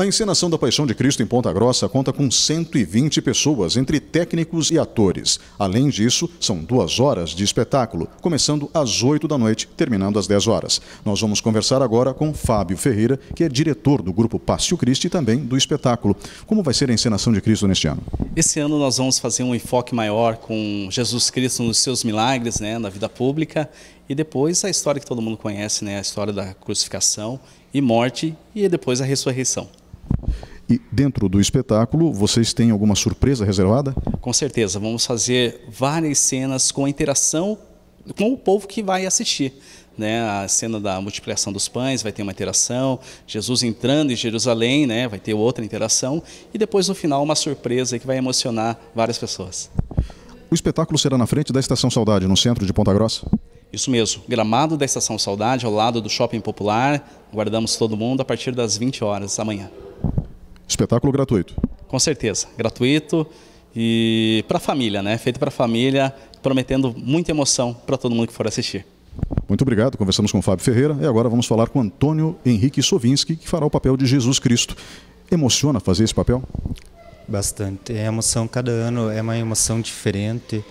A encenação da Paixão de Cristo em Ponta Grossa conta com 120 pessoas, entre técnicos e atores. Além disso, são duas horas de espetáculo, começando às 8 da noite, terminando às 10 horas. Nós vamos conversar agora com Fábio Ferreira, que é diretor do grupo Pastio Cristo e também do espetáculo. Como vai ser a encenação de Cristo neste ano? Esse ano nós vamos fazer um enfoque maior com Jesus Cristo nos seus milagres, né, na vida pública, e depois a história que todo mundo conhece, né, a história da crucificação e morte e depois a ressurreição. E dentro do espetáculo, vocês têm alguma surpresa reservada? Com certeza, vamos fazer várias cenas com interação com o povo que vai assistir. Né, a cena da multiplicação dos pães vai ter uma interação, Jesus entrando em Jerusalém né, vai ter outra interação, e depois no final uma surpresa que vai emocionar várias pessoas. O espetáculo será na frente da Estação Saudade, no centro de Ponta Grossa? Isso mesmo, gramado da Estação Saudade, ao lado do Shopping Popular. Guardamos todo mundo a partir das 20 horas da manhã espetáculo gratuito. Com certeza, gratuito e para a família, né? Feito para a família, prometendo muita emoção para todo mundo que for assistir. Muito obrigado. Conversamos com o Fábio Ferreira e agora vamos falar com Antônio Henrique Sovinski, que fará o papel de Jesus Cristo. Emociona fazer esse papel? Bastante. É emoção cada ano, é uma emoção diferente.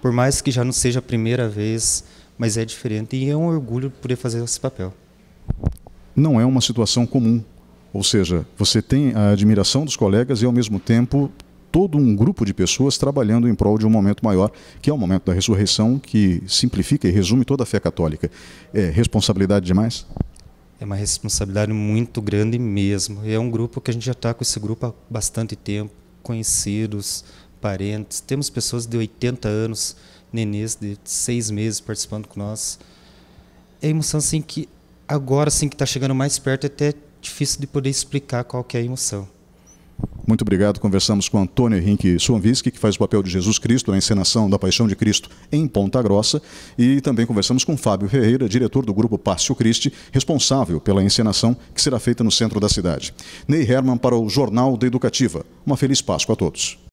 Por mais que já não seja a primeira vez, mas é diferente e é um orgulho poder fazer esse papel. Não é uma situação comum ou seja, você tem a admiração dos colegas e, ao mesmo tempo, todo um grupo de pessoas trabalhando em prol de um momento maior, que é o momento da ressurreição, que simplifica e resume toda a fé católica. É responsabilidade demais? É uma responsabilidade muito grande mesmo. É um grupo que a gente já está com esse grupo há bastante tempo, conhecidos, parentes. Temos pessoas de 80 anos, nenês de seis meses participando com nós. É a emoção assim que agora sim que está chegando mais perto é até difícil de poder explicar qual que é a emoção. Muito obrigado. Conversamos com Antônio Henrique Suanvisky, que faz o papel de Jesus Cristo, a encenação da Paixão de Cristo em Ponta Grossa. E também conversamos com Fábio Ferreira, diretor do grupo Pássio Christi, responsável pela encenação que será feita no centro da cidade. Ney Herman para o Jornal da Educativa. Uma feliz Páscoa a todos.